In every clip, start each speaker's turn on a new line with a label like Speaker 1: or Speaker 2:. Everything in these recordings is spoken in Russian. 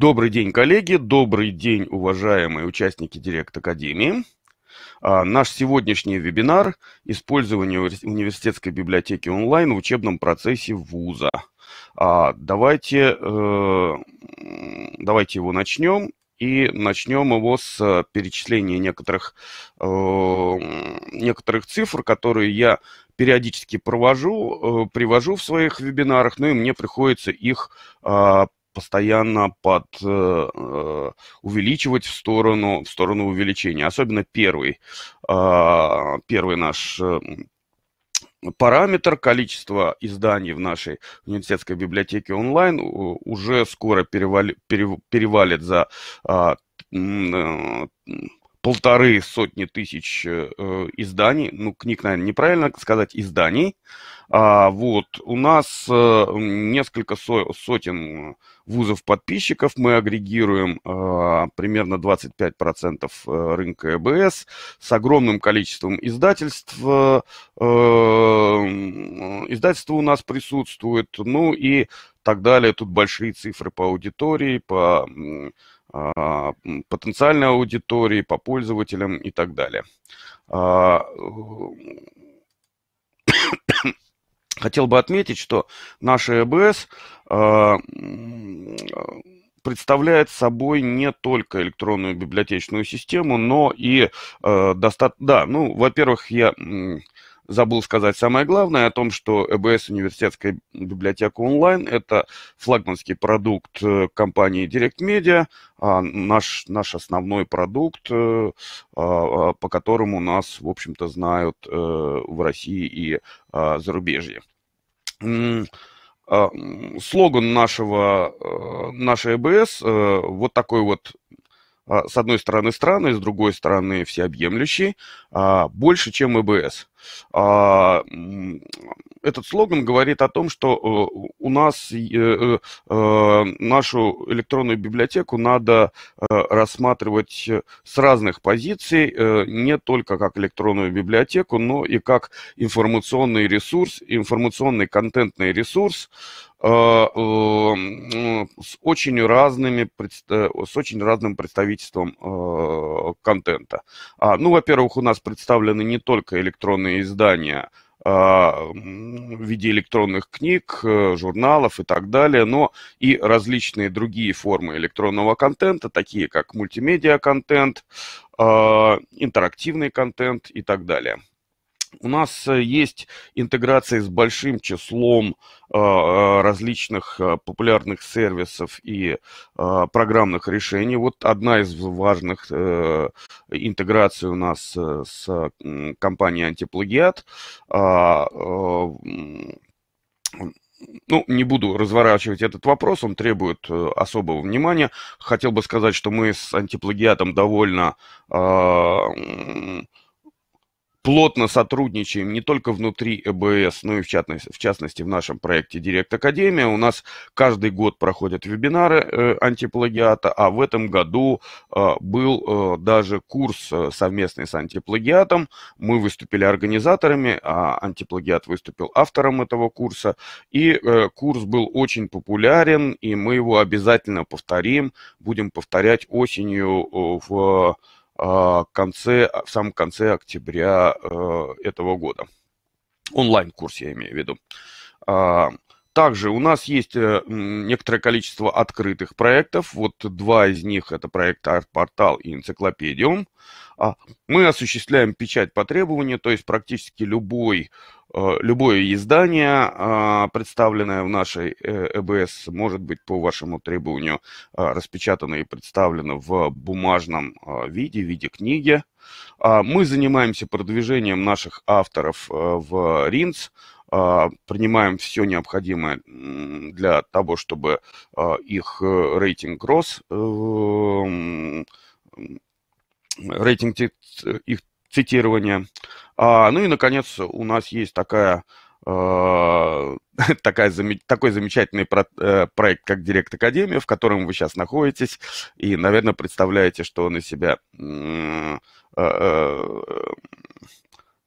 Speaker 1: Добрый день, коллеги, добрый день, уважаемые участники Директ Академии. А, наш сегодняшний вебинар – использование университетской библиотеки онлайн в учебном процессе вуза. А, давайте, э, давайте его начнем. И начнем его с э, перечисления некоторых, э, некоторых цифр, которые я периодически провожу, привожу в своих вебинарах, ну и мне приходится их а, постоянно под, э, э, увеличивать в сторону, в сторону увеличения. Особенно первый, э, первый наш э, параметр количество изданий в нашей университетской библиотеке онлайн уже скоро перевали, перевалит за а, э, полторы сотни тысяч э, э изданий, ну, книг, наверное, неправильно сказать, изданий. А, вот, у нас э, несколько со сотен вузов-подписчиков, мы агрегируем а, э, примерно 25% рынка ЭБС с огромным количеством издательств, э, э издательство у нас присутствует, ну и так далее. Тут большие цифры по аудитории, по а, потенциальной аудитории, по пользователям и так далее. А, э, Хотел бы отметить, что наша ЭБС а, представляет собой не только электронную библиотечную систему, но и э, достаточно... Да, ну, во-первых, я забыл сказать самое главное о том, что ЭБС университетская библиотека онлайн – это флагманский продукт э, компании Direct Media, а наш, наш основной продукт, э, а, а, по которому нас, в общем-то, знают э, в России и зарубежье слоган нашего, нашей ЭБС вот такой вот, с одной стороны, странный, с другой стороны, всеобъемлющий, больше, чем ЭБС. А, этот слоган говорит о том, что э, у нас э, э, нашу электронную библиотеку надо рассматривать с разных позиций, не только как электронную библиотеку, но и как информационный ресурс, информационный контентный ресурс, с очень разными с очень разным представительством контента. А, ну, во-первых, у нас представлены не только электронные печатные издания а, в виде электронных книг, э, журналов и так далее, но и различные другие формы электронного контента, такие как мультимедиа-контент, а, интерактивный контент и так далее. У нас э, есть интеграция с большим числом э, э, различных популярных сервисов и программных решений. Вот одна из важных интеграций у нас с компанией «Антиплагиат» а, ну, не буду разворачивать этот вопрос, он требует особого внимания. Хотел бы сказать, что мы с антиплагиатом довольно э, плотно сотрудничаем не только внутри ЭБС, но и в частности в, частности, в нашем проекте Директ Академия. У нас каждый год проходят вебинары э, антиплагиата, а в этом году э, был э, даже курс э, совместный с антиплагиатом. Мы выступили организаторами, а антиплагиат выступил автором этого курса. И э, курс был очень популярен, и мы его обязательно повторим, будем повторять осенью э, в в, а, конце, а, в самом конце октября э, этого года. Онлайн-курс я имею в виду. А, также у нас есть э, некоторое количество открытых проектов. Вот два из них – это проект «Арт-портал» и «Энциклопедиум». Мы осуществляем печать по требованию, то есть практически любой Э, любое издание, а, представленное в нашей ЭБС, э может быть по вашему требованию а, распечатано и представлено в бумажном а, виде, в виде книги. Мы занимаемся продвижением наших авторов э, в РИНЦ, принимаем все необходимое для того, чтобы их рейтинг рос, рейтинг их цитирования. А, ну и, наконец, у нас есть такая а, такая, такой замечательный э, проект, как Директ Академия, в котором вы сейчас находитесь, и, наверное, представляете, что он из себя а, а,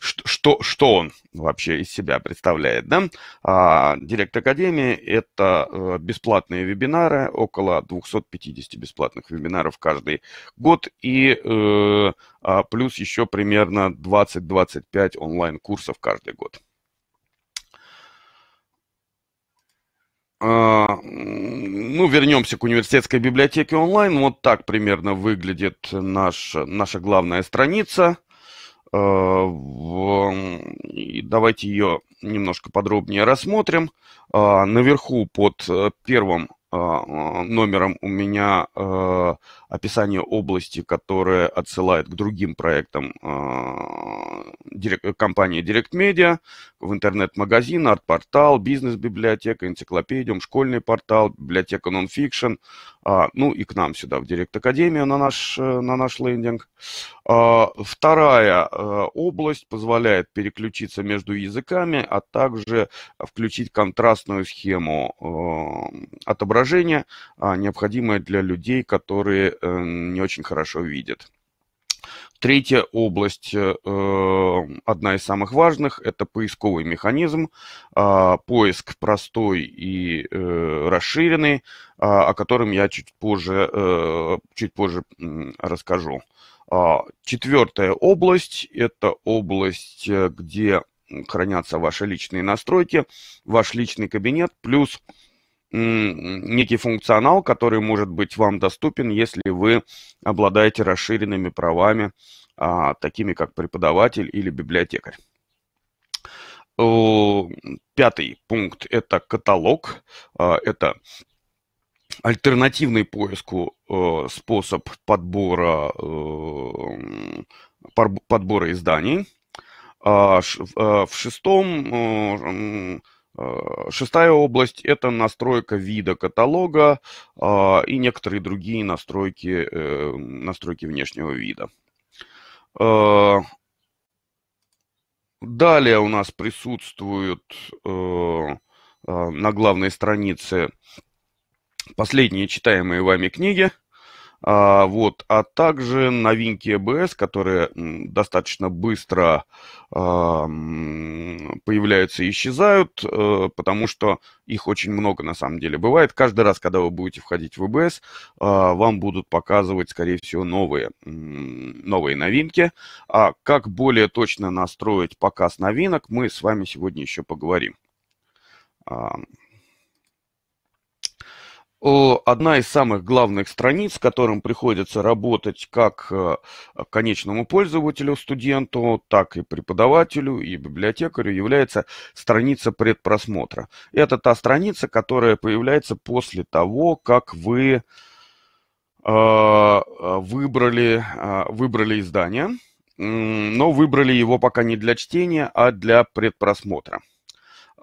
Speaker 1: что, что, что он вообще из себя представляет. Да? А, Директ Академии – это э, бесплатные вебинары, около 250 бесплатных вебинаров каждый год, и э, а плюс еще примерно 20-25 онлайн-курсов каждый год. А, ну, вернемся к университетской библиотеке онлайн. Вот так примерно выглядит наш, наша главная страница. Э, давайте ее немножко подробнее рассмотрим. А, наверху под э, первым а, а, номером у меня а, описание области, которое отсылает к другим проектам э, компании Direct Media, в интернет-магазин, арт-портал, бизнес-библиотека, энциклопедиум, школьный портал, библиотека Nonfiction, ну и к нам сюда, в Direct Академию на наш, э, на наш лендинг. Вторая область позволяет переключиться между языками, а также включить контрастную схему отображения изображение, а, необходимое для людей, которые э, не очень хорошо видят. Третья область, э, э, одна из самых важных, это поисковый механизм. А, поиск простой и расширенный, а, о котором я чуть позже, чуть позже расскажу. Четвертая область, это область, где хранятся ваши личные настройки, ваш личный кабинет, плюс некий функционал, который может быть вам доступен, если вы обладаете расширенными правами, а, такими как преподаватель или библиотекарь. Пятый пункт – это каталог. А, это альтернативный поиску способ подбора, подбора изданий. А, э, в шестом Э, шестая область – это настройка вида каталога а, и некоторые другие настройки, эм, настройки внешнего вида. Э, далее у нас присутствуют э, на главной странице последние читаемые вами книги – а, вот. А также новинки EBS, э которые достаточно быстро а, появляются и исчезают, э, потому что их очень много на самом деле бывает. Каждый раз, когда вы будете входить в EBS, э а, вам будут показывать, скорее всего, новые, новые новинки. А как более точно настроить показ новинок, мы с вами сегодня еще поговорим одна из самых главных страниц, с которым приходится работать как э, конечному пользователю, студенту, так и преподавателю и библиотекарю, является страница предпросмотра. Это та страница, которая появляется после того, как вы а, а, выбрали, а, выбрали издание, но выбрали его пока не для чтения, а для предпросмотра.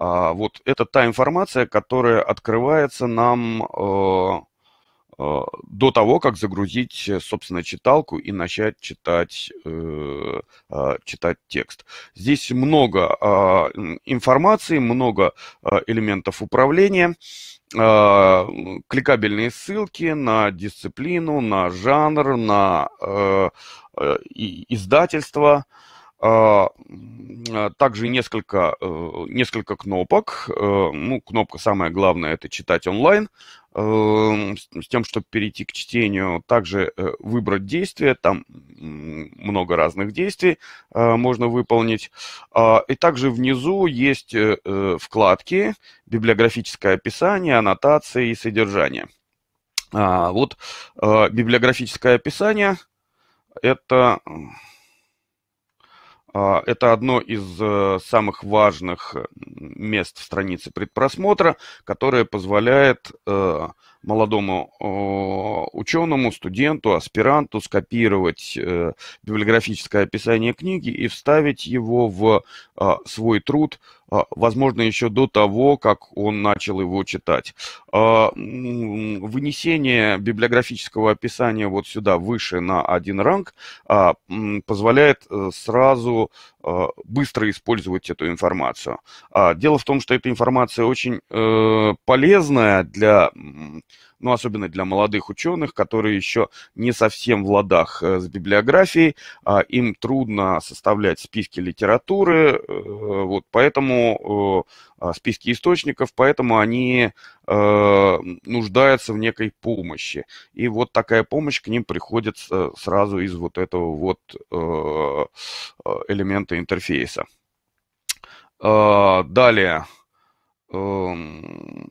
Speaker 1: А, вот это та информация, которая открывается нам э, э, до того, как загрузить, э, собственно, читалку и начать читать, а, читать текст. Здесь много а, информации, много элементов управления, кликабельные ссылки на дисциплину, на жанр, на издательство. А, а, также несколько, э, несколько кнопок. Э, ну, кнопка самая главная – это читать онлайн, эм, с тем, чтобы перейти к чтению. Также э, выбрать действие, там много разных действий можно выполнить. А, и также внизу есть вкладки «Библиографическое описание», «Аннотации» и «Содержание». Вот библиографическое описание – это а, это одно из э, самых важных э, мест в странице предпросмотра, которое позволяет э, молодому ученому, студенту, аспиранту скопировать библиографическое описание книги и вставить его в а, свой труд а, возможно, еще до того, как он начал его читать. А, вынесение библиографического описания вот сюда, выше на один ранг, а, позволяет э, сразу быстро использовать эту информацию. Дело в том, что эта информация очень э, полезная для ну, особенно для молодых ученых, которые еще не совсем в ладах э, с библиографией, а им трудно составлять списки литературы, э, вот, поэтому э, а, списки источников, поэтому они нуждаются в некой помощи. И вот такая помощь к ним приходит сразу из вот этого вот элемента интерфейса. А, далее. Эм,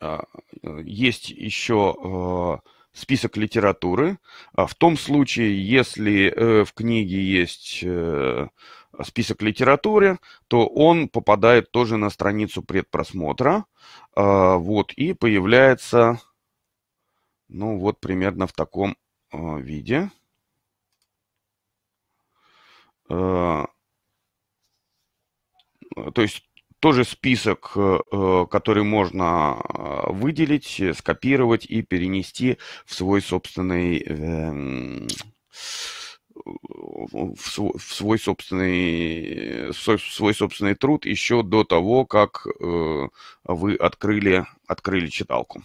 Speaker 1: а, э, есть еще э, список литературы. А в том случае, если э, в книге есть список литературы, то он попадает тоже на страницу предпросмотра. А, вот, и появляется, ну вот, примерно в таком виде. То есть тоже список, э, э, который можно э, выделить, скопировать и перенести в свой собственный эм, в свой собственный, в свой собственный труд еще до того, как вы открыли, открыли читалку.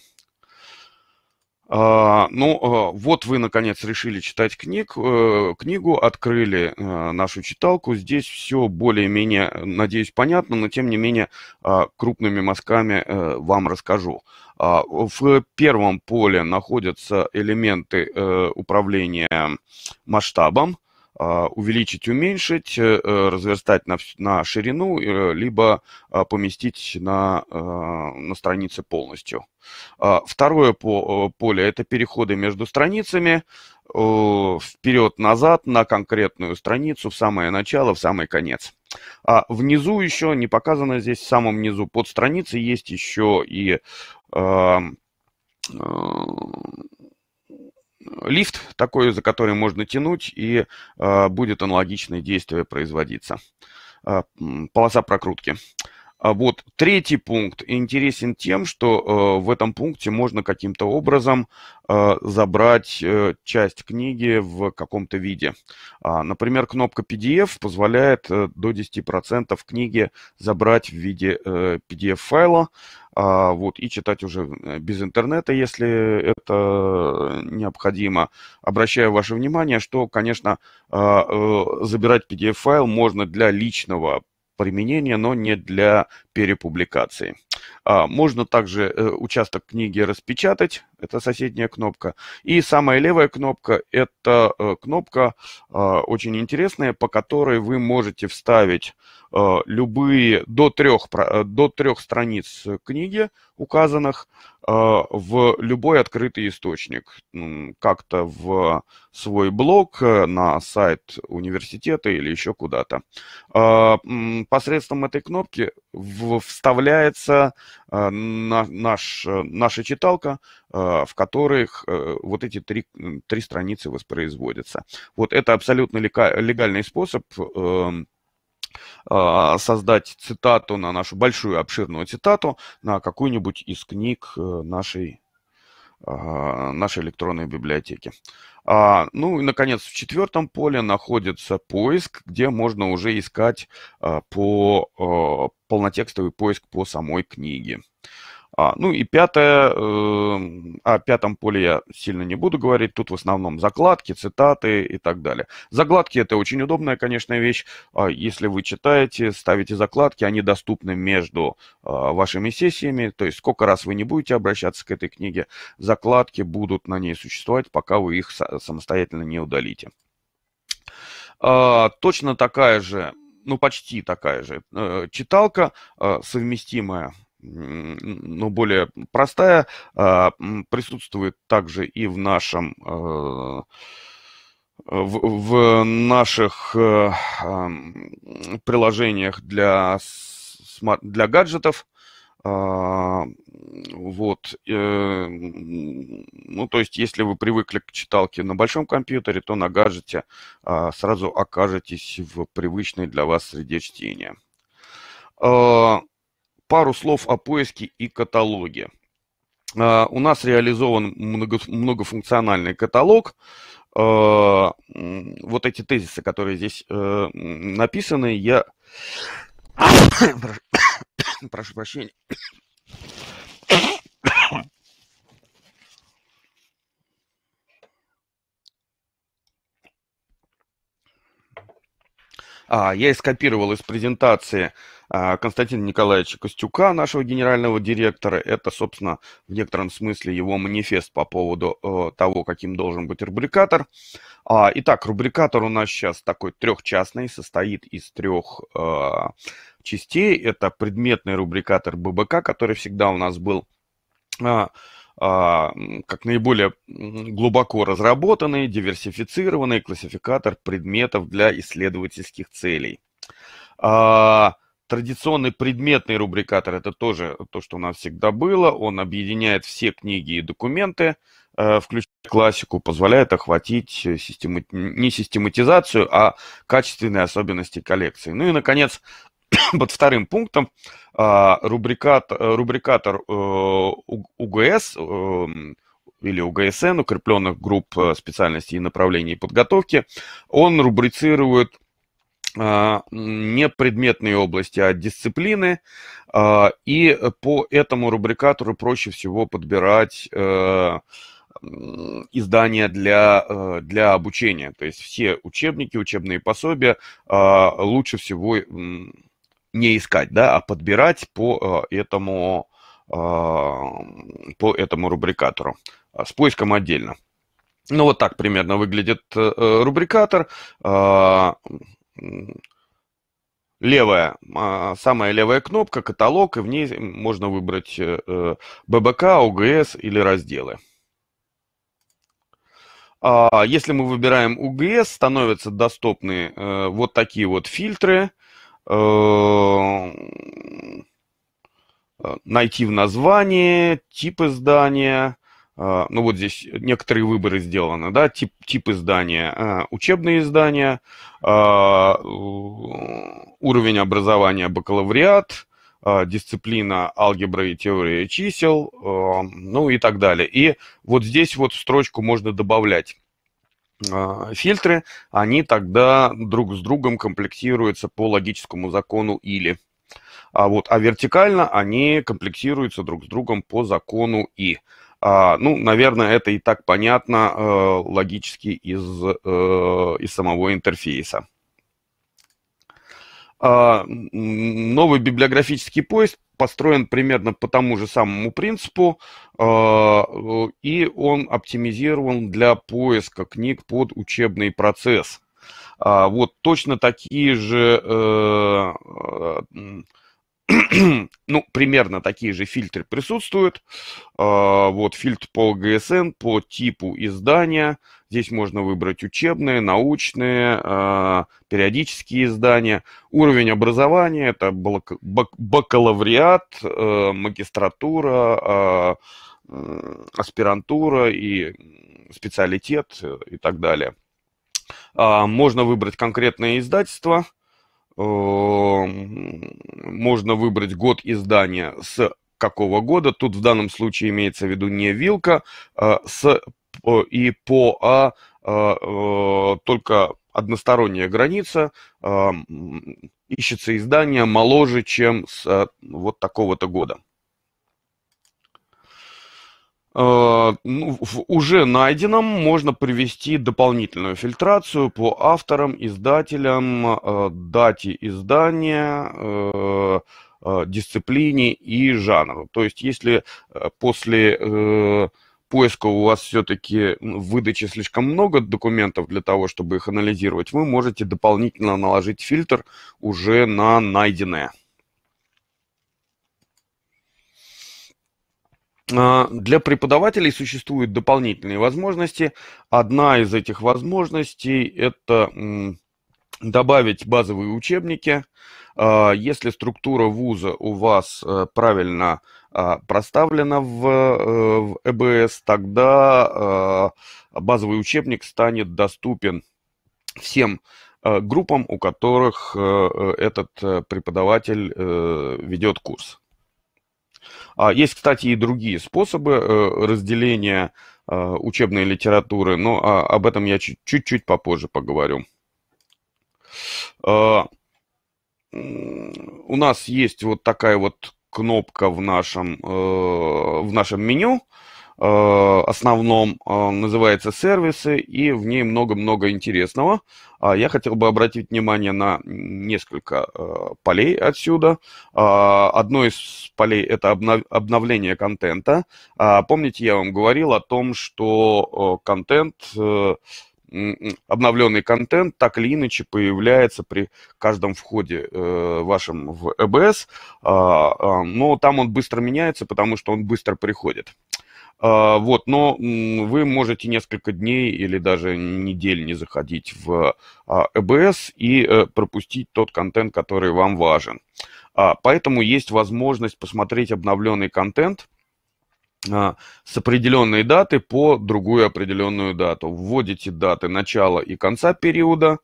Speaker 1: А, ну, а, вот вы, наконец, решили читать книг, э, книгу, открыли э, нашу читалку. Здесь все более-менее, э, надеюсь, понятно, но, тем не менее, а, крупными мазками вам расскажу. В первом поле находятся элементы управления масштабом. А, увеличить, уменьшить, э, э, разверстать на, на ширину, э, либо а, поместить на, а, на странице полностью. Второе поле – это переходы между страницами, вперед-назад на конкретную страницу, в самое начало, в самый конец. А внизу еще, не показано здесь, в самом низу под страницей есть еще и лифт такой, за который можно тянуть, и а, будет аналогичное действие производиться. А, полоса прокрутки. А вот третий пункт интересен тем, что э, в этом пункте можно каким-то образом э, забрать э, часть книги в каком-то виде. А, например, кнопка PDF позволяет э, до 10% книги забрать в виде э, PDF-файла а, вот, и читать уже э, без интернета, если это необходимо. Обращаю ваше внимание, что, конечно, а, э, забирать PDF-файл можно для личного применения, но не для перепубликации. А, можно также э, участок книги распечатать, это соседняя кнопка. И самая левая кнопка – это э, кнопка э, очень интересная, по которой вы можете вставить э, любые до трех, до трех страниц книги, указанных в любой открытый источник. Как-то в свой блог, на сайт университета или еще куда-то. Посредством этой кнопки вставляется наш, наша читалка, Э, в которых э, вот эти три, три страницы воспроизводятся. Вот это абсолютно легальный способ эм, а, создать цитату на нашу большую обширную цитату на какую-нибудь из книг э, нашей а, нашей электронной библиотеки. А, ну и, наконец, в четвертом поле находится поиск, где можно уже искать по полнотекстовый поиск по самой книге. А, ну и пятое, э, о пятом поле я сильно не буду говорить, тут в основном закладки, цитаты и так далее. Закладки это очень удобная, конечно, вещь. А если вы читаете, ставите закладки, они доступны между э, вашими сессиями, то есть сколько раз вы не будете обращаться к этой книге, закладки будут на ней существовать, пока вы их самостоятельно не удалите. Э, точно такая же ну, почти такая же э, читалка, э, совместимая ну, более простая, а, присутствует также и в нашем э, в, в наших э, приложениях для, для гаджетов. А, вот. Э, ну, то есть, если вы привыкли к читалке на большом компьютере, то на гаджете а, сразу окажетесь в привычной для вас среде чтения. Пару слов о поиске и каталоге. А, у нас реализован многофункциональный каталог. А, вот эти тезисы, которые здесь э, написаны, я... Прошу прощения. А, я скопировал из презентации а, Константина Николаевича Костюка, нашего генерального директора. Это, собственно, в некотором смысле его манифест по поводу э, того, каким должен быть рубрикатор. А, итак, рубрикатор у нас сейчас такой трехчастный, состоит из трех э, частей. Это предметный рубрикатор ББК, который всегда у нас был э, как наиболее глубоко разработанный, диверсифицированный классификатор предметов для исследовательских целей. А, Традиционный предметный рубрикатор – это тоже то, что у нас всегда было. Он объединяет все книги и документы, э, включая классику, позволяет охватить э, системы... не систематизацию, а качественные особенности коллекции. Ну и, наконец, под вторым пунктом а, рубрикат... Э, рубрикатор УГС или УГСН, укрепленных групп специальностей и направлений подготовки, он рубрицирует а, не предметные области, а дисциплины. А, и по этому рубрикатору проще всего подбирать э, издания для, э, для обучения. То есть все учебники, учебные пособия а, лучше всего не искать, да, а подбирать по э, этому, по этому рубрикатору. С поиском отдельно. Ну вот так примерно выглядит рубрикатор левая, а, самая левая кнопка, каталог, и в ней можно выбрать э, э, ББК, УГС или разделы. А, если мы выбираем УГС, становятся доступны э, вот такие вот фильтры. Найти в названии, тип издания, а, ну вот здесь некоторые выборы сделаны, да, тип, тип издания, а, учебные издания, а, уровень образования бакалавриат, дисциплина алгебра и теория чисел, ну и так далее. И вот здесь вот в строчку можно добавлять фильтры, они тогда друг с другом комплектируются по логическому закону или. А вот, а вертикально они комплектируются друг с другом по закону и. А, ну, наверное, это и так понятно э, логически из, э, из самого интерфейса. А, новый библиографический поиск построен примерно по тому же самому принципу, э, э, и он оптимизирован для поиска книг под учебный процесс. А, вот точно такие же э, э, ну, примерно такие же фильтры присутствуют. А, вот фильтр по ГСН, по типу издания. Здесь можно выбрать учебные, научные, а, периодические издания. Уровень образования – это бакалавриат, э, магистратура, а, э, аспирантура и специалитет э, и так далее. Можно выбрать конкретное издательство – Эм, можно выбрать год издания с какого года. Тут в данном случае имеется в виду не вилка а с и по а, а, а только односторонняя граница, эм, ищется издание моложе, чем с э, вот такого-то года. Э, ну, в уже найденном можно привести дополнительную фильтрацию по авторам, издателям, э, дате издания, э, дисциплине и жанру. То есть если после поиска у вас все-таки выдачи слишком много документов для того, чтобы их анализировать, вы можете дополнительно наложить фильтр уже на найденное. А, для преподавателей существуют дополнительные возможности. Одна из этих возможностей – это добавить базовые учебники. А, если структура вуза у вас э, правильно а, проставлена в, э, в ЭБС, тогда базовый учебник станет доступен всем э, группам, у которых этот преподаватель ведет курс. А, есть, кстати, и другие способы э, разделения э, учебной литературы, но а, об этом я чуть-чуть попозже поговорю. А, у нас есть вот такая вот кнопка в нашем, э, в нашем меню – Э, основном э, называется «Сервисы», и в ней много-много интересного. А я хотел бы обратить внимание на несколько э, полей отсюда. А, одно из полей – это обновление контента. А, помните, я вам говорил о том, что контент обновленный контент так или иначе появляется при каждом входе вашем в ЭБС, но там он быстро меняется, потому что он быстро приходит. А, вот, но вы можете несколько дней или даже недель не заходить в а, ЭБС и э, пропустить тот контент, который вам важен. А, поэтому есть возможность посмотреть обновленный контент с определенной даты по другую определенную дату. Вводите даты начала и конца периода,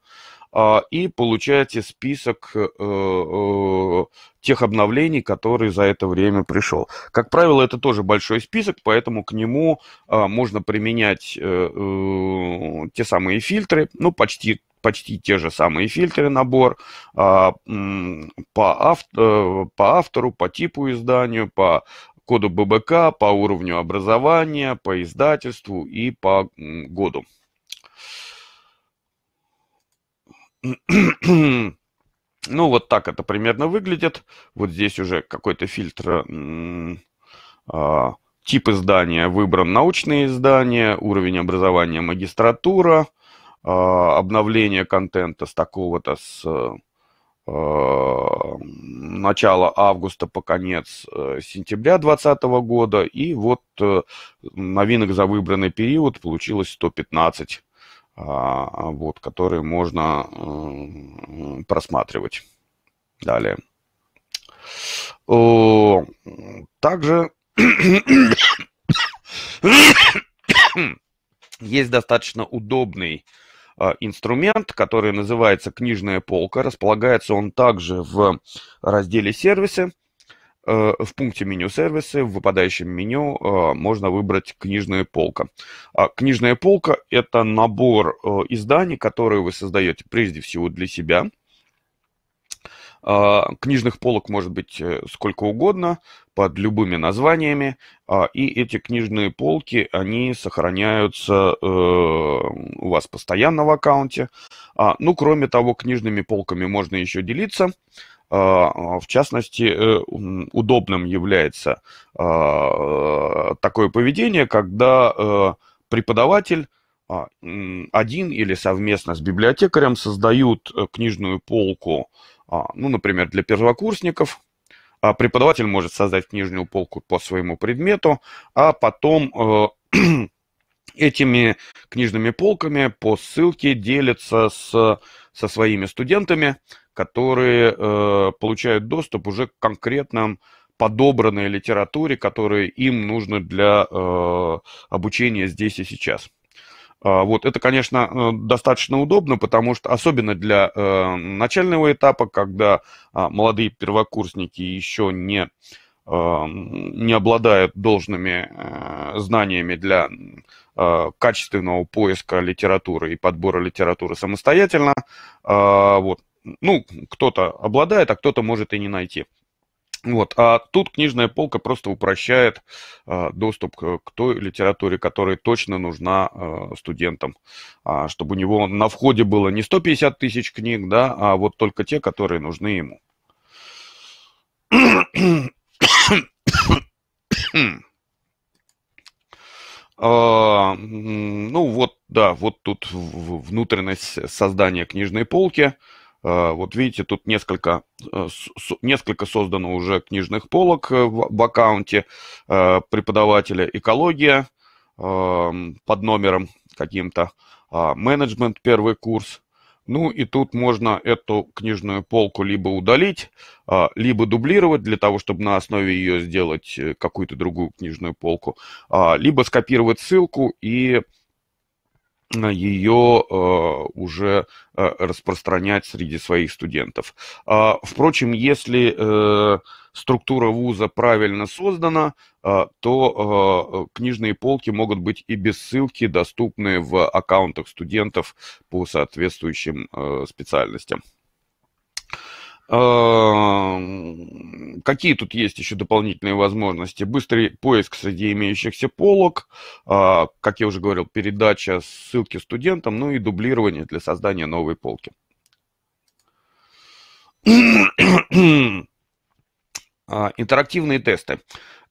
Speaker 1: а, и получаете список э, э, тех обновлений, которые за это время пришел. Как правило, это тоже большой список, поэтому к нему а, можно применять э, те самые фильтры, ну, почти почти те же самые фильтры набор а, по, авто, по автору, по типу изданию, по коду ББК, по уровню образования, по издательству и по году. Ну, вот так это примерно выглядит. Вот здесь уже какой-то фильтр, э, тип издания выбран научные издания, уровень образования магистратура, э, обновление контента с такого-то, с э, а, начала августа по конец э, сентября 2020 года. И вот э, новинок за выбранный период получилось 115 а, вот, которые можно эм, просматривать далее. Также есть достаточно удобный а, инструмент, который называется книжная полка. Располагается он также в разделе сервисы. Э, в пункте меню сервисы, в выпадающем меню э, можно выбрать книжная полка. А книжная полка – это набор э, изданий, которые вы создаете прежде всего для себя. А, книжных полок может быть сколько угодно, под любыми названиями, а, и эти книжные полки, они сохраняются у вас постоянно в аккаунте. Ну, кроме того, книжными полками можно еще делиться – а, в частности, э, удобным является а, такое поведение, когда э, преподаватель а, один или совместно с библиотекарем создают э, книжную полку, ну, например, для первокурсников. Преподаватель может создать книжную полку по своему предмету, а потом этими книжными полками по ссылке делится с со своими студентами, которые э, получают доступ уже к конкретным подобранной литературе, которая им нужна для э, обучения здесь и сейчас. А, вот это, конечно, э, достаточно удобно, потому что особенно для э, начального этапа, когда э, молодые первокурсники еще не, э, не обладают должными э, знаниями для Э, качественного поиска литературы и подбора литературы самостоятельно. А, вот. Ну, кто-то обладает, а кто-то может и не найти. Вот. А тут книжная полка просто упрощает а, доступ к, той литературе, которая точно нужна а, студентам, чтобы у него на входе было не 150 тысяч книг, да, а вот только те, которые нужны ему. А, ну вот, да, вот тут внутренность создания книжной полки. А, вот видите, тут несколько, э, несколько создано уже книжных полок э, в, аккаунте э, преподавателя «Экология» под номером каким-то, а, менеджмент первый курс, ну и тут можно эту книжную полку либо удалить, а, либо дублировать для того, чтобы на основе ее сделать э, какую-то другую книжную полку, а, либо скопировать ссылку и ее а, уже а, распространять среди своих студентов. А, впрочем, если э, структура вуза правильно создана, то книжные полки могут быть и без ссылки доступны в аккаунтах студентов по соответствующим э, специальностям. Эм, какие тут есть еще дополнительные возможности? Быстрый поиск среди имеющихся полок, а, как я уже говорил, передача ссылки студентам, ну и дублирование для создания новой полки. А, интерактивные тесты.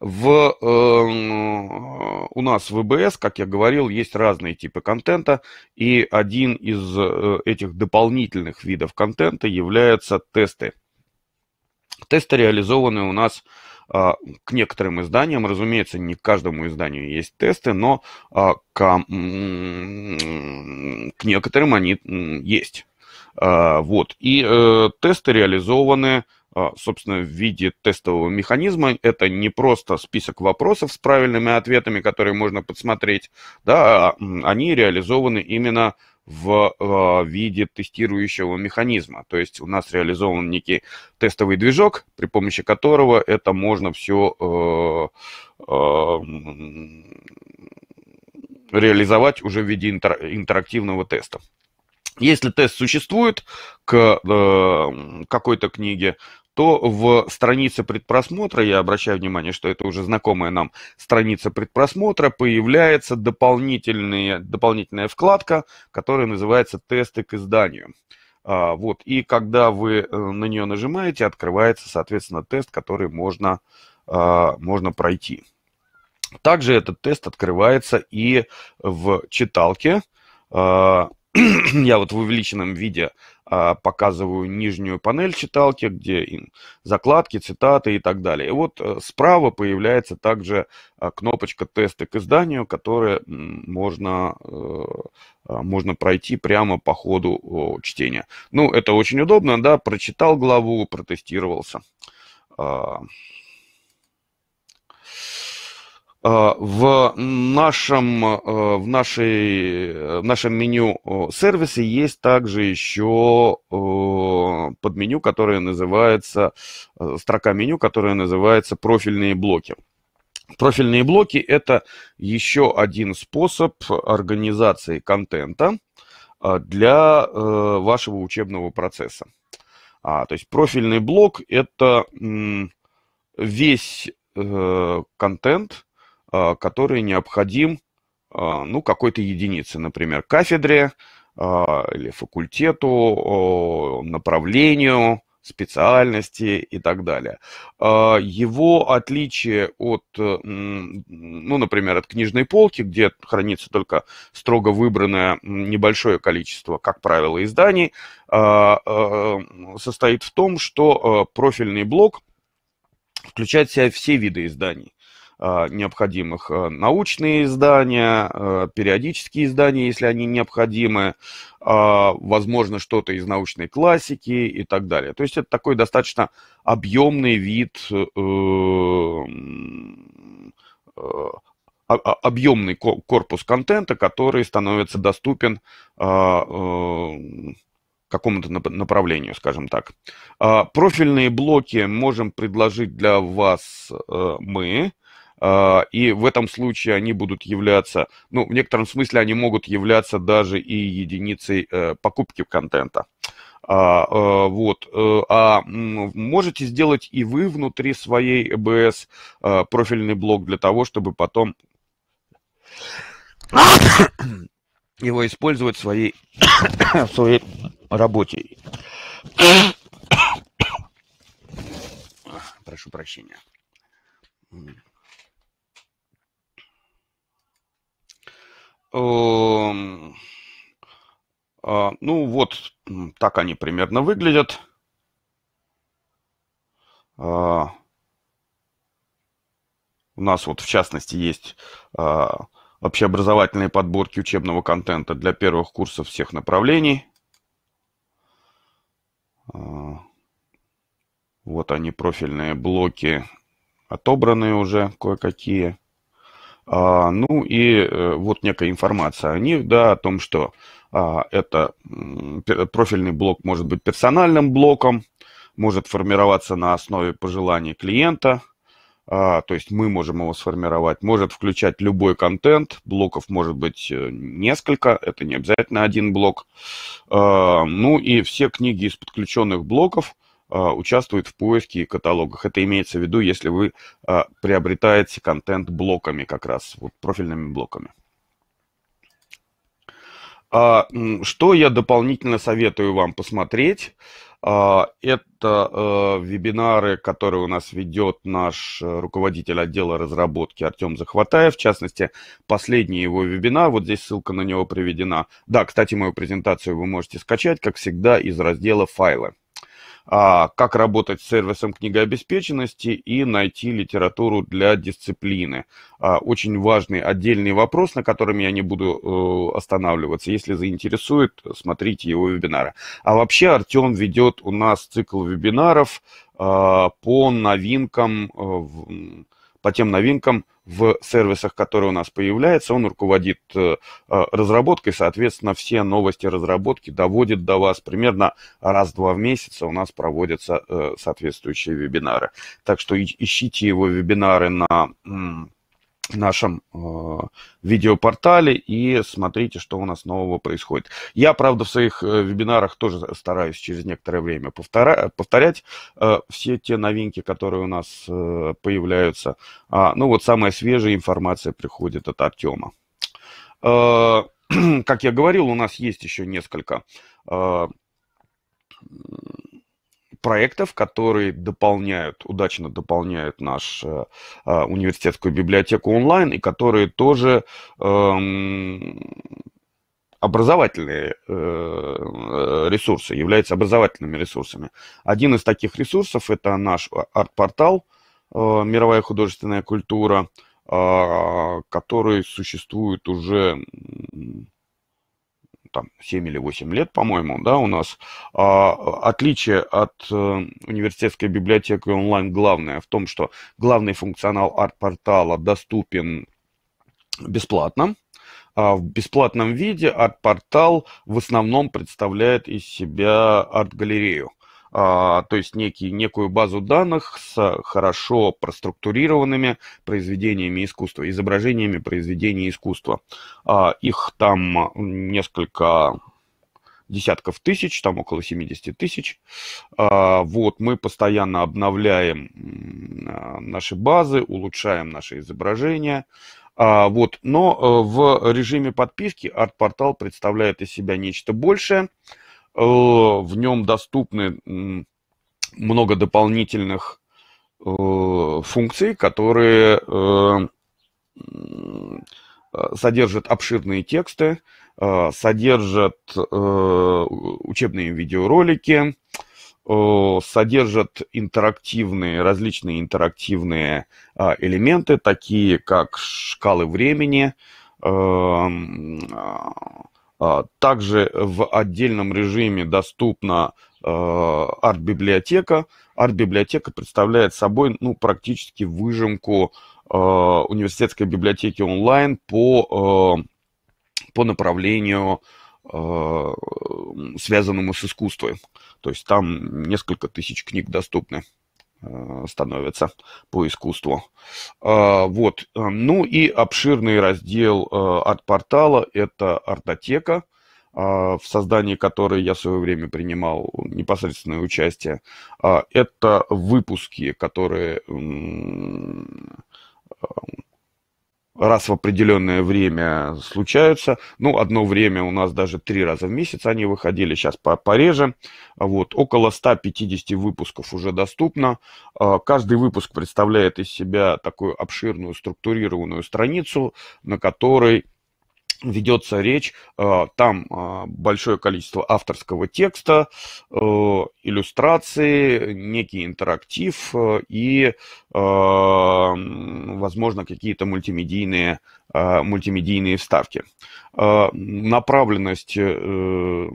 Speaker 1: В, э, у нас в ВБС, как я говорил, есть разные типы контента, и один из э, этих дополнительных видов контента является тесты. Тесты реализованы у нас э, к некоторым изданиям, разумеется, не к каждому изданию есть тесты, но э, к, э, к некоторым они э, есть. Э, вот. И э, тесты реализованы а, собственно, в виде тестового механизма. Это не просто список вопросов с правильными ответами, которые можно подсмотреть, да, а, они реализованы именно в а, виде тестирующего механизма. То есть у нас реализован некий тестовый движок, при помощи которого это можно все э, реализовать уже в виде интерактивного теста. Если тест существует к э, какой-то книге, то в странице предпросмотра, я обращаю внимание, что это уже знакомая нам страница предпросмотра, появляется дополнительные, дополнительная вкладка, которая называется «Тесты к изданию». А, вот, и когда вы э, на нее нажимаете, открывается, соответственно, тест, который можно, а, можно пройти. Также этот тест открывается и в читалке. А, я вот в увеличенном виде а, показываю нижнюю панель читалки, где им закладки, цитаты и так далее. И вот э, справа появляется также а, кнопочка «Тесты к изданию», которые можно, э, а, можно пройти прямо по ходу о, чтения. Ну, это очень удобно, да, прочитал главу, протестировался. А, Э, в нашем, э, в, нашей, э, в нашем меню сервисе есть также еще подменю, которое называется, строка меню, которая называется профильные блоки. Профильные блоки – это еще один способ организации контента для вашего учебного процесса. А, то есть профильный блок – это весь контент, а, который необходим а, ну, какой-то единице, например, кафедре а, или факультету, направлению, специальности и так далее. Его отличие от, ну, например, от книжной полки, где хранится только строго выбранное небольшое количество, как правило, изданий, состоит в том, что профильный блок включает в себя все виды изданий. А, необходимых а, научные издания, а, периодические издания, если они необходимы, возможно, что-то из научной классики и так далее. То есть это такой достаточно объемный вид, э, э, объемный корпус контента, который становится доступен эм, какому-то направлению, скажем так. Профильные блоки можем предложить для вас э, мы. А, и в этом случае они будут являться, ну, в некотором смысле они могут являться даже и единицей э, покупки контента. А, э, вот, э, а можете сделать и вы внутри своей ЭБС профильный блог для того, чтобы потом его использовать в своей, в своей работе. Прошу прощения. Mm-hmm. Эм, а, ну вот, так они примерно выглядят. А, у нас вот в частности есть а, общеобразовательные подборки учебного контента для первых курсов всех направлений. Вот они, профильные блоки, отобранные уже кое-какие. А, ну и э, вот некая информация о них, да, о том, что а, это профильный блок может быть персональным блоком, может формироваться на основе пожеланий клиента, а, то есть мы можем его сформировать, может включать любой контент, блоков может быть э, несколько, это не обязательно один блок. А, ну и все книги из подключенных блоков а, участвует в поиске и каталогах. Это имеется в виду, если вы а, приобретаете контент блоками как раз, вот, профильными блоками. А, что я дополнительно советую вам посмотреть? Это вебинары, которые у нас ведет наш э, руководитель отдела разработки Артем Захватаев. В частности, последний его вебинар, вот здесь ссылка на него приведена. Да, кстати, мою презентацию вы можете скачать, как всегда, из раздела «Файлы». А, как работать с сервисом книгообеспеченности и найти литературу для дисциплины. А, очень важный отдельный вопрос, на котором я не буду э, останавливаться. Если заинтересует, смотрите его вебинары. А вообще Артем ведет у нас цикл вебинаров а, по новинкам э, по тем новинкам в сервисах, которые у нас появляются. Он руководит э, э, разработкой, соответственно, все новости разработки доводит до вас. Примерно раз-два в месяц у нас проводятся э, соответствующие вебинары. Так что ищите его вебинары на нашем э, видеопортале и смотрите, что у нас нового происходит. Я, правда, в своих э, вебинарах тоже стараюсь через некоторое время повтора- повторять э, все те новинки, которые у нас э, появляются. А, ну вот самая свежая информация приходит от Артема. Э, как я говорил, у нас есть еще несколько э, проектов, которые дополняют, удачно дополняют наш э, э университетскую библиотеку онлайн и которые тоже эм, образовательные э, э, ресурсы, являются образовательными ресурсами. Один из таких ресурсов – это наш э, арт-портал э, «Мировая художественная культура», э, который существует уже там 7 или 8 лет, по-моему, да, у нас. А, отличие от э, университетской библиотеки онлайн главное в том, что главный функционал арт-портала доступен бесплатно. А в бесплатном виде арт-портал в основном представляет из себя арт-галерею. А, то есть некий, некую базу данных с хорошо проструктурированными произведениями искусства, изображениями произведений искусства. А, их там несколько десятков тысяч, там около 70 тысяч. А, вот, мы постоянно обновляем наши базы, улучшаем наши изображения. Вот, но э, в режиме подписки арт-портал представляет из себя нечто большее – Э, в нем доступны много дополнительных э, функций, которые э, содержат обширные тексты, содержат учебные видеоролики, содержат интерактивные, различные интерактивные а, элементы, такие как шкалы времени, а, а, также в отдельном режиме доступна э, арт-библиотека. Арт-библиотека представляет собой ну, практически выжимку э, университетской библиотеки онлайн по, э, по направлению связанному с искусством. То есть там несколько тысяч книг доступны. Э, становится по искусству. Э, вот. Э, ну и обширный раздел от – это артотека, в создании которой я в свое время принимал непосредственное участие. Это выпуски, которые раз в определенное время случаются. Ну, одно время у нас даже три раза в месяц они выходили, сейчас пореже. Вот, около 150 выпусков уже доступно. А, каждый выпуск представляет из себя такую обширную структурированную страницу, на которой ведется речь, а, там а, большое количество авторского текста, э, иллюстрации, некий интерактив э, и, а, возможно, какие-то мультимедийные, мультимедийные вставки. Направленность э,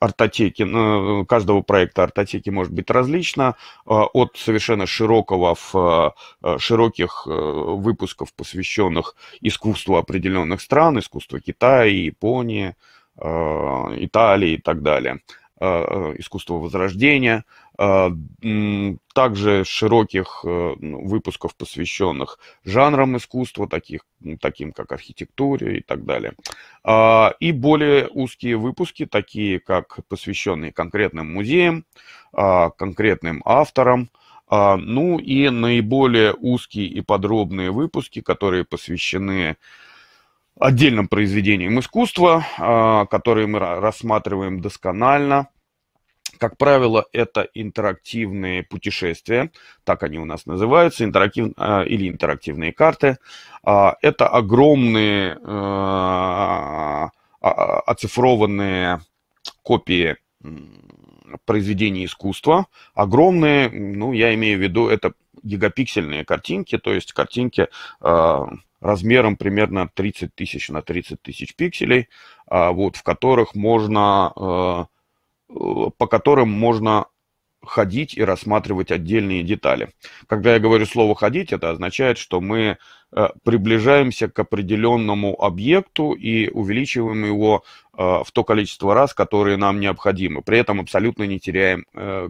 Speaker 1: артотеки, э, каждого проекта артотеки может быть различно, э, от совершенно широкого, в, э, широких выпусков, посвященных искусству определенных стран, искусству Китая, Японии, Италии и так далее, Э, э, искусства возрождения, э, также широких ну, выпусков, посвященных жанрам искусства, таких, таким как архитектуре и так далее. А, и более узкие выпуски, такие как посвященные конкретным музеям, а, конкретным авторам, а, ну и наиболее узкие и подробные выпуски, которые посвящены отдельным произведением искусства, а, которые мы рассматриваем досконально. Как правило, это интерактивные путешествия, так они у нас называются, интерактив, а, или интерактивные карты. А, это огромные э, оцифрованные копии произведений искусства. Огромные, ну, я имею в виду, это гигапиксельные картинки, то есть картинки размером примерно 30 тысяч на 30 тысяч пикселей, а, вот, в которых можно, э, э, по которым можно ходить и рассматривать отдельные детали. Когда я говорю слово «ходить», это означает, что мы э, приближаемся к определенному объекту и увеличиваем его в то количество раз, которые нам необходимы. При этом абсолютно не теряем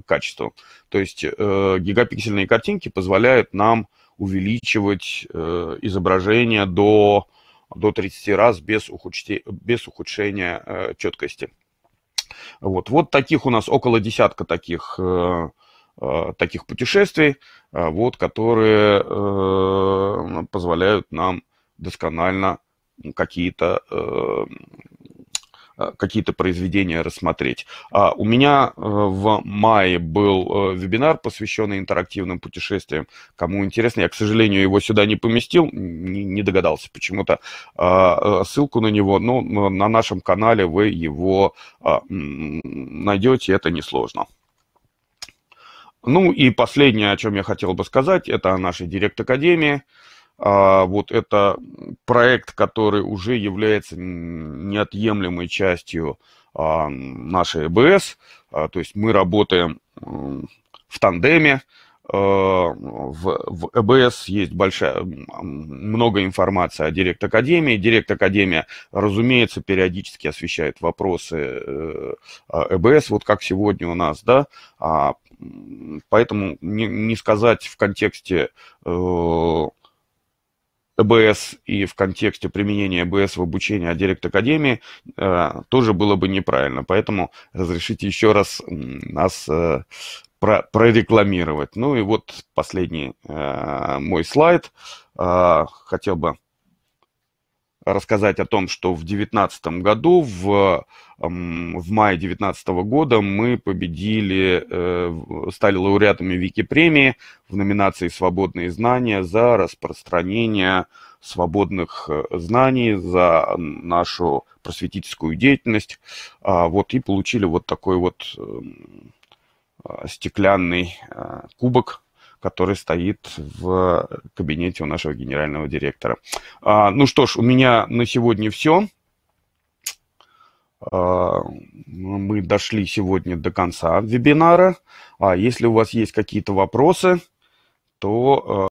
Speaker 1: качество. То есть гигапиксельные картинки позволяют нам увеличивать э, изображение до, до 30 раз без, ухудште, без ухудшения э, четкости. Вот. вот таких у нас около десятка таких, э, э таких путешествий, э, вот, которые э, позволяют нам досконально какие-то э, Э, какие-то произведения рассмотреть. А у меня э, в мае был э, вебинар, посвященный интерактивным путешествиям. Кому интересно, я, к сожалению, его сюда не поместил, не догадался почему-то. А, ссылку на него, но на нашем канале вы его а, найдете, это несложно. Ну и последнее, о чем я хотел бы сказать, это о нашей Директ-Академии. А, вот это проект, который уже является неотъемлемой частью а, нашей ЭБС. А, то есть мы работаем в тандеме. В, в ЭБС есть большая, много информации о Директ Академии. Директ Академия, разумеется, периодически освещает вопросы э, ЭБС, вот как сегодня у нас, да, поэтому не, не сказать в контексте э, ЭБС и в контексте применения ЭБС в обучении о Директ Академии э, тоже было бы неправильно. Поэтому разрешите еще раз нас э, про, прорекламировать. Ну и вот последний э, мой слайд. хотел бы рассказать о том, что в 2019 году, в, эм, в мае 2019 года мы победили, э, стали лауреатами Вики-премии в номинации «Свободные знания» за распространение свободных э, знаний, за нашу просветительскую деятельность. А, вот, и получили вот такой вот эм, э, стеклянный кубок который стоит в э, кабинете у нашего генерального директора. А, ну что ж, у меня на сегодня все. А, мы дошли сегодня до конца вебинара. А если у вас есть какие-то вопросы, то э,